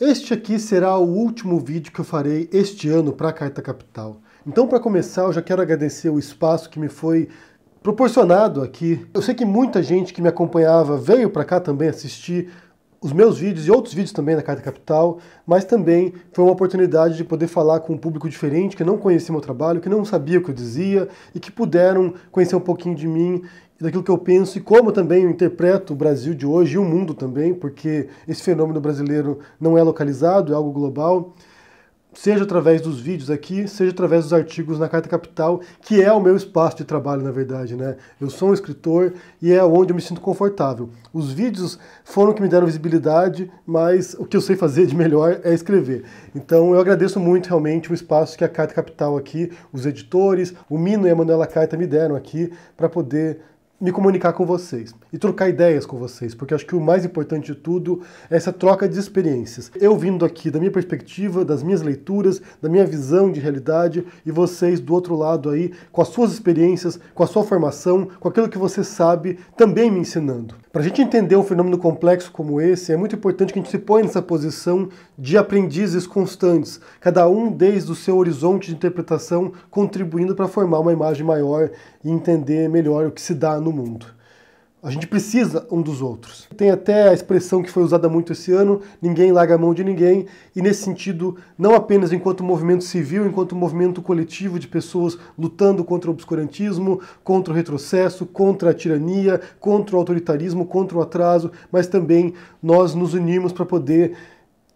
Este aqui será o último vídeo que eu farei este ano para a Carta Capital. Então, para começar, eu já quero agradecer o espaço que me foi proporcionado aqui. Eu sei que muita gente que me acompanhava veio para cá também assistir os meus vídeos e outros vídeos também da Carta Capital, mas também foi uma oportunidade de poder falar com um público diferente que não conhecia meu trabalho, que não sabia o que eu dizia e que puderam conhecer um pouquinho de mim daquilo que eu penso e como também eu interpreto o Brasil de hoje e o mundo também, porque esse fenômeno brasileiro não é localizado, é algo global seja através dos vídeos aqui, seja através dos artigos na Carta Capital, que é o meu espaço de trabalho, na verdade, né? Eu sou um escritor e é onde eu me sinto confortável. Os vídeos foram que me deram visibilidade, mas o que eu sei fazer de melhor é escrever. Então eu agradeço muito realmente o espaço que a Carta Capital aqui, os editores, o Mino e a Manuela Carta me deram aqui para poder me comunicar com vocês e trocar ideias com vocês, porque acho que o mais importante de tudo é essa troca de experiências. Eu vindo aqui da minha perspectiva, das minhas leituras, da minha visão de realidade e vocês do outro lado aí com as suas experiências, com a sua formação, com aquilo que você sabe, também me ensinando. Para a gente entender um fenômeno complexo como esse, é muito importante que a gente se ponha nessa posição de aprendizes constantes, cada um desde o seu horizonte de interpretação, contribuindo para formar uma imagem maior e entender melhor o que se dá no mundo. A gente precisa um dos outros. Tem até a expressão que foi usada muito esse ano: ninguém larga a mão de ninguém, e nesse sentido, não apenas enquanto movimento civil, enquanto movimento coletivo de pessoas lutando contra o obscurantismo, contra o retrocesso, contra a tirania, contra o autoritarismo, contra o atraso, mas também nós nos unimos para poder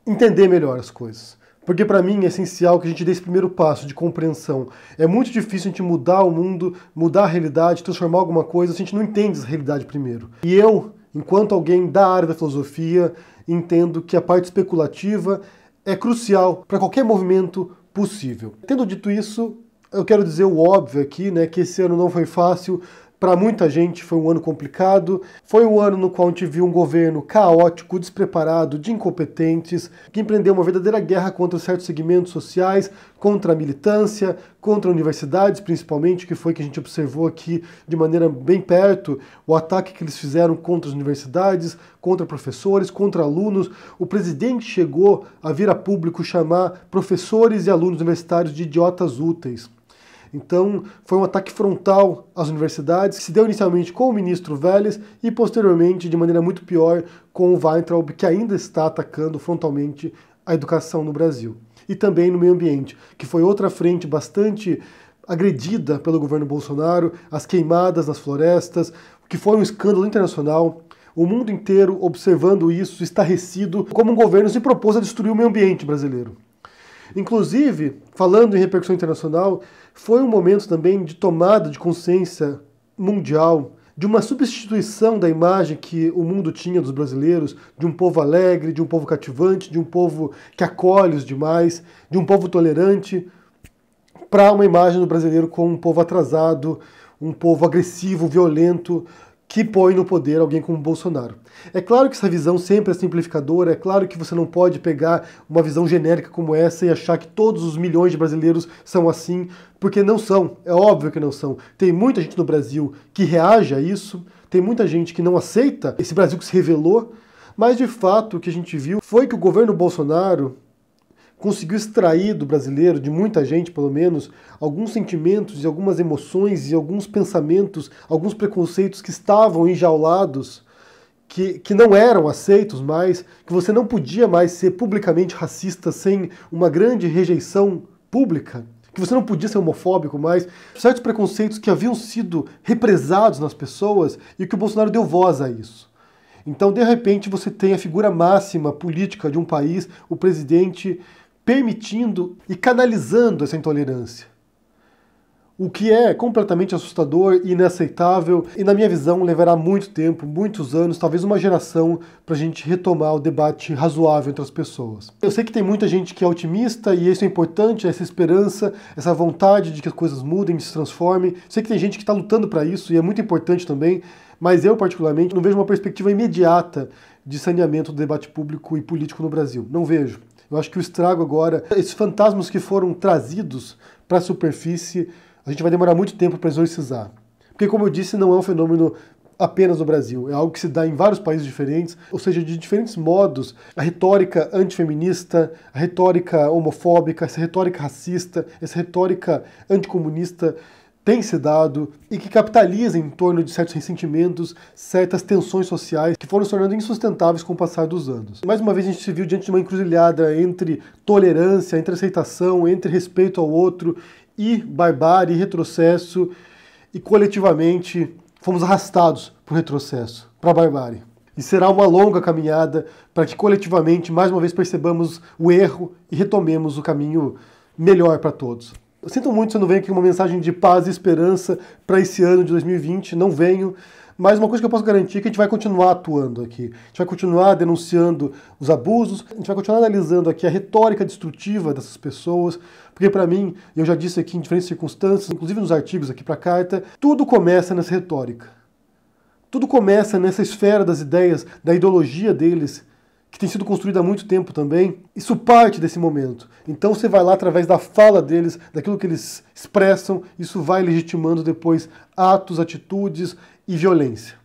entender melhor as coisas. Porque para mim é essencial que a gente dê esse primeiro passo de compreensão. É muito difícil a gente mudar o mundo, mudar a realidade, transformar alguma coisa se a gente não entende essa realidade primeiro. E eu, enquanto alguém da área da filosofia, entendo que a parte especulativa é crucial para qualquer movimento possível. Tendo dito isso, eu quero dizer o óbvio aqui, né, que esse ano não foi fácil para muita gente foi um ano complicado, foi um ano no qual a gente viu um governo caótico, despreparado, de incompetentes, que empreendeu uma verdadeira guerra contra certos segmentos sociais, contra a militância, contra universidades, principalmente, que foi que a gente observou aqui de maneira bem perto o ataque que eles fizeram contra as universidades, contra professores, contra alunos. O presidente chegou a vir a público chamar professores e alunos universitários de idiotas úteis. Então, foi um ataque frontal às universidades, que se deu inicialmente com o ministro Vélez e, posteriormente, de maneira muito pior, com o Weintraub, que ainda está atacando frontalmente a educação no Brasil. E também no meio ambiente, que foi outra frente bastante agredida pelo governo Bolsonaro, as queimadas nas florestas, que foi um escândalo internacional, o mundo inteiro observando isso, estarrecido, como um governo se propôs a destruir o meio ambiente brasileiro. Inclusive, falando em repercussão internacional, foi um momento também de tomada de consciência mundial de uma substituição da imagem que o mundo tinha dos brasileiros, de um povo alegre, de um povo cativante, de um povo que acolhe os demais, de um povo tolerante, para uma imagem do brasileiro como um povo atrasado, um povo agressivo, violento, que põe no poder alguém como Bolsonaro. É claro que essa visão sempre é simplificadora, é claro que você não pode pegar uma visão genérica como essa e achar que todos os milhões de brasileiros são assim, porque não são, é óbvio que não são. Tem muita gente no Brasil que reage a isso, tem muita gente que não aceita esse Brasil que se revelou, mas de fato o que a gente viu foi que o governo Bolsonaro conseguiu extrair do brasileiro, de muita gente pelo menos, alguns sentimentos e algumas emoções e alguns pensamentos, alguns preconceitos que estavam enjaulados, que, que não eram aceitos mais, que você não podia mais ser publicamente racista sem uma grande rejeição pública, que você não podia ser homofóbico mais, certos preconceitos que haviam sido represados nas pessoas e que o Bolsonaro deu voz a isso. Então, de repente, você tem a figura máxima política de um país, o presidente permitindo e canalizando essa intolerância. O que é completamente assustador e inaceitável, e na minha visão levará muito tempo, muitos anos, talvez uma geração, para a gente retomar o debate razoável entre as pessoas. Eu sei que tem muita gente que é otimista e isso é importante, essa esperança, essa vontade de que as coisas mudem, se transformem. Sei que tem gente que está lutando para isso e é muito importante também, mas eu, particularmente, não vejo uma perspectiva imediata de saneamento do debate público e político no Brasil. Não vejo. Eu acho que o estrago agora, esses fantasmas que foram trazidos para a superfície, a gente vai demorar muito tempo para exorcizar. Porque, como eu disse, não é um fenômeno apenas no Brasil, é algo que se dá em vários países diferentes, ou seja, de diferentes modos. A retórica antifeminista, a retórica homofóbica, essa retórica racista, essa retórica anticomunista tem se dado e que capitaliza em torno de certos ressentimentos, certas tensões sociais que foram se tornando insustentáveis com o passar dos anos. Mais uma vez a gente se viu diante de uma encruzilhada entre tolerância, entre aceitação, entre respeito ao outro e barbárie, retrocesso e coletivamente fomos arrastados para o retrocesso, para a barbárie. E será uma longa caminhada para que coletivamente mais uma vez percebamos o erro e retomemos o caminho melhor para todos. Eu sinto muito se eu não venho aqui com uma mensagem de paz e esperança para esse ano de 2020, não venho. Mas uma coisa que eu posso garantir é que a gente vai continuar atuando aqui. A gente vai continuar denunciando os abusos, a gente vai continuar analisando aqui a retórica destrutiva dessas pessoas, porque para mim, eu já disse aqui em diferentes circunstâncias, inclusive nos artigos aqui para a carta, tudo começa nessa retórica. Tudo começa nessa esfera das ideias, da ideologia deles, que tem sido construída há muito tempo também. Isso parte desse momento. Então você vai lá através da fala deles, daquilo que eles expressam, isso vai legitimando depois atos, atitudes e violência.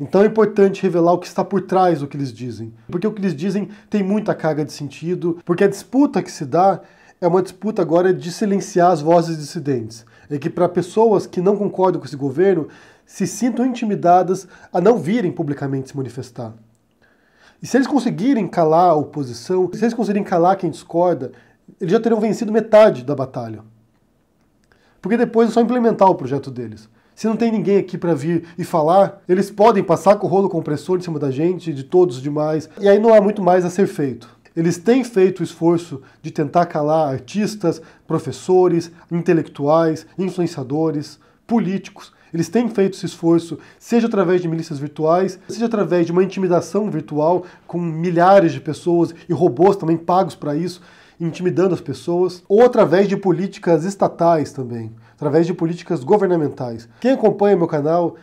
Então é importante revelar o que está por trás do que eles dizem, porque o que eles dizem tem muita carga de sentido, porque a disputa que se dá é uma disputa agora de silenciar as vozes dissidentes. É que para pessoas que não concordam com esse governo se sintam intimidadas a não virem publicamente se manifestar. E se eles conseguirem calar a oposição, se eles conseguirem calar quem discorda, eles já teriam vencido metade da batalha. Porque depois é só implementar o projeto deles. Se não tem ninguém aqui para vir e falar, eles podem passar com o rolo compressor em cima da gente, de todos os demais, e aí não há muito mais a ser feito. Eles têm feito o esforço de tentar calar artistas, professores, intelectuais, influenciadores, políticos, eles têm feito esse esforço, seja através de milícias virtuais, seja através de uma intimidação virtual com milhares de pessoas e robôs também pagos para isso, intimidando as pessoas, ou através de políticas estatais também, através de políticas governamentais. Quem acompanha meu canal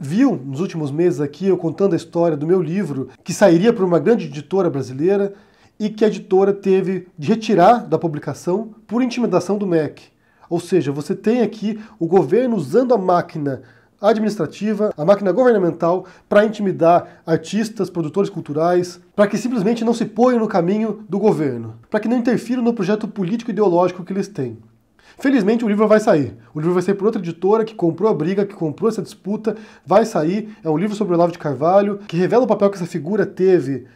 viu nos últimos meses aqui eu contando a história do meu livro, que sairia para uma grande editora brasileira e que a editora teve de retirar da publicação por intimidação do MEC. Ou seja, você tem aqui o governo usando a máquina administrativa, a máquina governamental, para intimidar artistas, produtores culturais, para que simplesmente não se ponham no caminho do governo, para que não interfiram no projeto político-ideológico que eles têm. Felizmente o livro vai sair. O livro vai sair por outra editora que comprou a briga, que comprou essa disputa, vai sair. É um livro sobre Olavo de Carvalho, que revela o papel que essa figura teve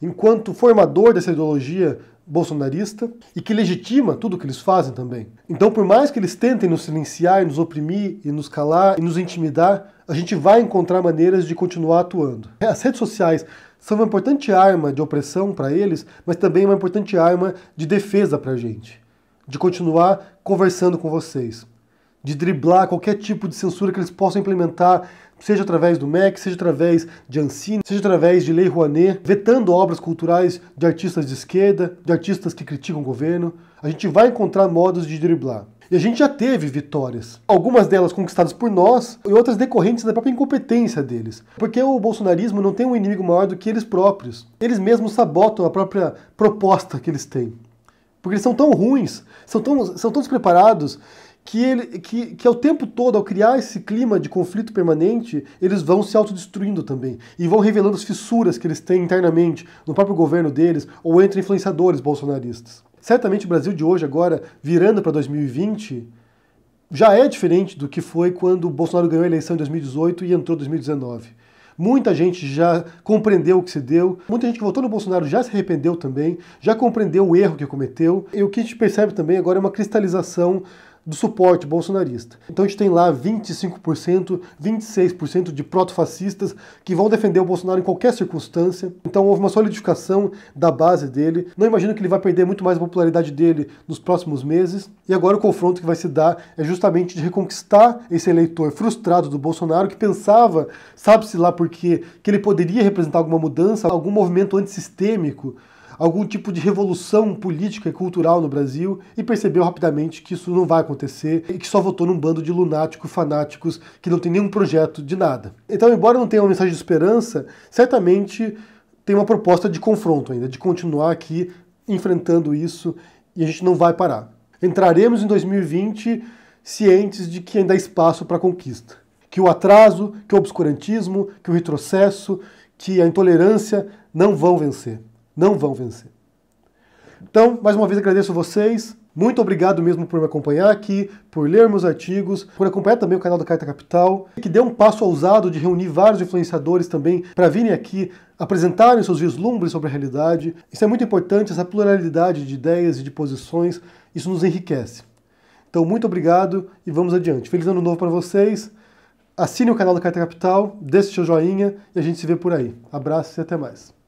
enquanto formador dessa ideologia bolsonarista e que legitima tudo o que eles fazem também. Então, por mais que eles tentem nos silenciar, nos oprimir e nos calar e nos intimidar, a gente vai encontrar maneiras de continuar atuando. As redes sociais são uma importante arma de opressão para eles, mas também uma importante arma de defesa para a gente, de continuar conversando com vocês, de driblar qualquer tipo de censura que eles possam implementar seja através do MEC, seja através de Ancine, seja através de Lei Rouanet, vetando obras culturais de artistas de esquerda, de artistas que criticam o governo, a gente vai encontrar modos de driblar. E a gente já teve vitórias, algumas delas conquistadas por nós e outras decorrentes da própria incompetência deles. Porque o bolsonarismo não tem um inimigo maior do que eles próprios. Eles mesmos sabotam a própria proposta que eles têm. Porque eles são tão ruins, são tão, são tão despreparados que, ele, que, que ao tempo todo, ao criar esse clima de conflito permanente, eles vão se autodestruindo também. E vão revelando as fissuras que eles têm internamente no próprio governo deles ou entre influenciadores bolsonaristas. Certamente o Brasil de hoje, agora, virando para 2020, já é diferente do que foi quando o Bolsonaro ganhou a eleição em 2018 e entrou em 2019. Muita gente já compreendeu o que se deu, muita gente que votou no Bolsonaro já se arrependeu também, já compreendeu o erro que cometeu. E o que a gente percebe também agora é uma cristalização do suporte bolsonarista. Então a gente tem lá 25%, 26% de protofascistas que vão defender o Bolsonaro em qualquer circunstância. Então houve uma solidificação da base dele. Não imagino que ele vai perder muito mais a popularidade dele nos próximos meses. E agora o confronto que vai se dar é justamente de reconquistar esse eleitor frustrado do Bolsonaro que pensava, sabe-se lá por quê, que ele poderia representar alguma mudança, algum movimento antissistêmico algum tipo de revolução política e cultural no Brasil e percebeu rapidamente que isso não vai acontecer e que só votou num bando de lunáticos fanáticos que não tem nenhum projeto de nada. Então, embora não tenha uma mensagem de esperança, certamente tem uma proposta de confronto ainda, de continuar aqui enfrentando isso e a gente não vai parar. Entraremos em 2020 cientes de que ainda há espaço para conquista, que o atraso, que o obscurantismo, que o retrocesso, que a intolerância não vão vencer não vão vencer. Então, mais uma vez agradeço a vocês. Muito obrigado mesmo por me acompanhar aqui, por ler meus artigos, por acompanhar também o canal da Carta Capital, que deu um passo ousado de reunir vários influenciadores também para virem aqui apresentarem seus vislumbres sobre a realidade. Isso é muito importante, essa pluralidade de ideias e de posições, isso nos enriquece. Então, muito obrigado e vamos adiante. Feliz ano novo para vocês. Assine o canal da Carta Capital, deixe seu joinha e a gente se vê por aí. Abraços e até mais.